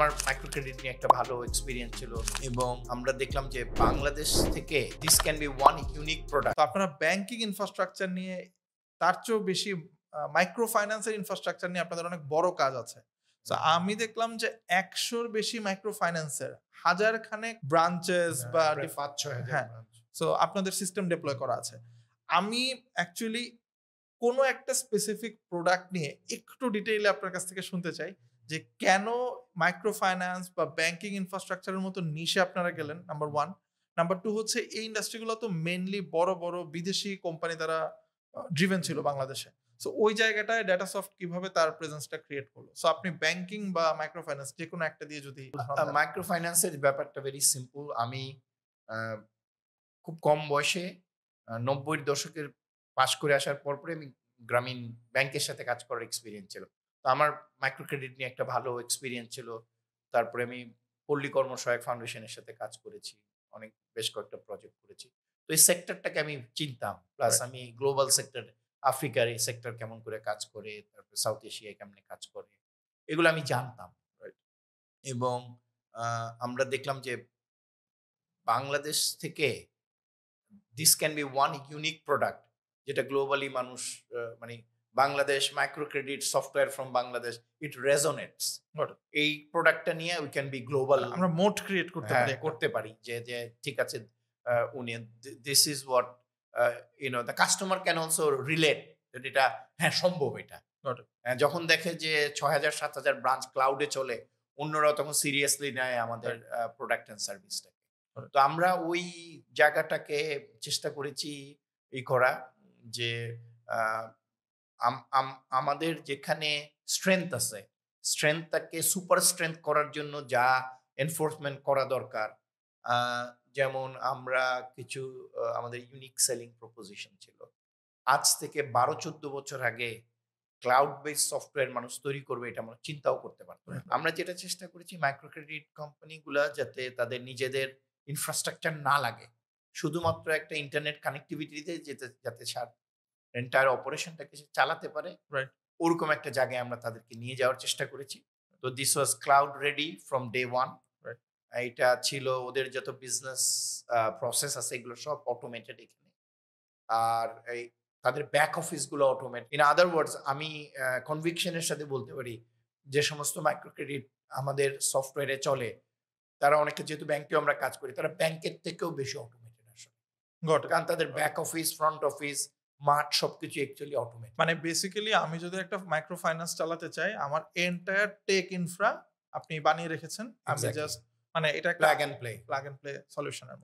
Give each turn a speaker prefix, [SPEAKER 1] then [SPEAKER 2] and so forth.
[SPEAKER 1] আমার micro credit নিয়ে একটা ভালো এক্সপিরিয়েন্স ছিল এবং আমরা দেখলাম যে বাংলাদেশ থেকে
[SPEAKER 2] this can be one unique product আপনারা ব্যাংকিং ইনফ্রাস্ট্রাকচার নিয়ে তার চেয়েও বেশি মাইক্রো ফাইন্যান্সের ইনফ্রাস্ট্রাকচার নিয়ে আপনাদের অনেক বড় কাজ আছে তো আমি দেখলাম যে একশোর বেশি মাইক্রো ফাইন্যান্সের হাজার খানেক ব্রাঞ্চেস বা পাঁচ ছয় হ্যাঁ সো আপনাদের সিস্টেম ডেপ্লয় করা আছে আমি অ্যাকচুয়ালি কোনো একটা স্পেসিফিক প্রোডাক্ট নিয়ে একটু ডিটেইলে আপনার কাছ থেকে শুনতে চাই যে কেন মাইক্রো ফাইন্যান্স বা ব্যাংকিং ইনফ্রাস্ট্রাকচারের মতো নিশে আপনারা গেলেন নাম্বার ওয়ান নাম্বার টু হচ্ছে এই ইন্ডাস্ট্রিগুলো তো মেনলি বড় বড় বিদেশি কোম্পানি দ্বারা ড্রিভেন ছিল বাংলাদেশে সো ওই জায়গাটায় ডেটা সফট কিভাবে তার প্রেজেন্সটা ক্রিয়েট করলো সো আপনি ব্যাংকিং বা মাইক্রো ফাইন্যান্স যে কোনো একটা দিয়ে যদি মাইক্রো ফাইন্যান্সের ব্যাপারটা ভেরি সিম্পল আমি
[SPEAKER 1] খুব কম বয়সে নব্বই দশকের পাশ করে আসার পরপরে আমি গ্রামীণ ব্যাংকের সাথে কাজ করার এক্সপিরিয়েন্স ছিল তো আমার মাইক্রো ক্রেডিট নিয়ে একটা ভালো এক্সপিরিয়েন্স ছিল তারপরে আমি পল্লী কর্মসহায়ক ফাউন্ডেশনের সাথে কাজ করেছি অনেক বেশ কয়েকটা প্রজেক্ট করেছি তো এই সেক্টরটাকে আমি চিনতাম প্লাস আমি গ্লোবাল সেক্টর আফ্রিকার এই সেক্টর কেমন করে কাজ করে তারপরে সাউথ এশিয়ায় কেমন কাজ করে এগুলো আমি জানতাম এবং আমরা দেখলাম যে বাংলাদেশ থেকে this can be one unique product যেটা গ্লোবালি মানুষ মানে Bangladesh micro credit software from Bangladesh it resonates এই প্রোডাক্টটা নিয়ে উই ক্যান বি গ্লোবাল আমরা মোট ক্রিয়েট করতে হ্যাঁ, পারি করতে পারি যে যে ঠিক আছে উনি this is what you know the customer can also relate এটা হ্যাঁ সম্ভব এটা হ্যাঁ, যখন দেখে যে ছয় হাজার সাত হাজার ব্রাঞ্চ ক্লাউডে চলে অন্যরা তখন সিরিয়াসলি নেয় আমাদের প্রোডাক্ট অ্যান্ড সার্ভিসটাকে তো আমরা ওই জায়গাটাকে চেষ্টা করেছি ই করা যে আমাদের যেখানে স্ট্রেংথ আছে স্ট্রেংথটাকে সুপার স্ট্রেংথ করার জন্য যা এনফোর্সমেন্ট করা দরকার যেমন আমরা কিছু আমাদের ইউনিক সেলিং প্রপোজিশন ছিল আজ থেকে বারো চোদ্দ বছর আগে ক্লাউড বেস সফটওয়্যার মানুষ তৈরি করবে এটা আমরা চিন্তাও করতে পারতো আমরা যেটা চেষ্টা করেছি মাইক্রো ক্রেডিট কোম্পানিগুলো যাতে তাদের নিজেদের ইনফ্রাস্ট্রাকচার না লাগে শুধুমাত্র একটা ইন্টারনেট কানেক্টিভিটিতে যেতে যাতে এন্টায়ার অপারেশনটাকে সে চালাতে পারে ওরকম একটা জায়গায় আমরা তাদেরকে নিয়ে যাওয়ার চেষ্টা করেছি তো this was cloud ready from day one এটা ছিল ওদের যত বিজনেস প্রসেস আছে এগুলো সব অটোমেটেড এখানে আর এই তাদের ব্যাক অফিসগুলো অটোমেট ইন আদার ওয়ার্ডস আমি কনভিকশনের সাথে বলতে পারি যে সমস্ত মাইক্রো ক্রেডিট আমাদের সফটওয়্যারে চলে তারা অনেকে যেহেতু ব্যাংকেও আমরা কাজ করি তারা ব্যাংকের থেকেও বেশি অটোমেটেড আসলে
[SPEAKER 2] কারণ তাদের ব্যাক অফিস ফ্রন্ট অফিস মাঠ সবকিছু অ্যাকচুয়ালি অটোমেট মানে বেসিক্যালি আমি যদি একটা মাইক্রো ফাইন্যান্স চালাতে চাই আমার এন্টায়ার টেক ইনফ্রা আপনি বানিয়ে রেখেছেন আমি জাস্ট মানে এটা plug and play plug and play সলিউশনের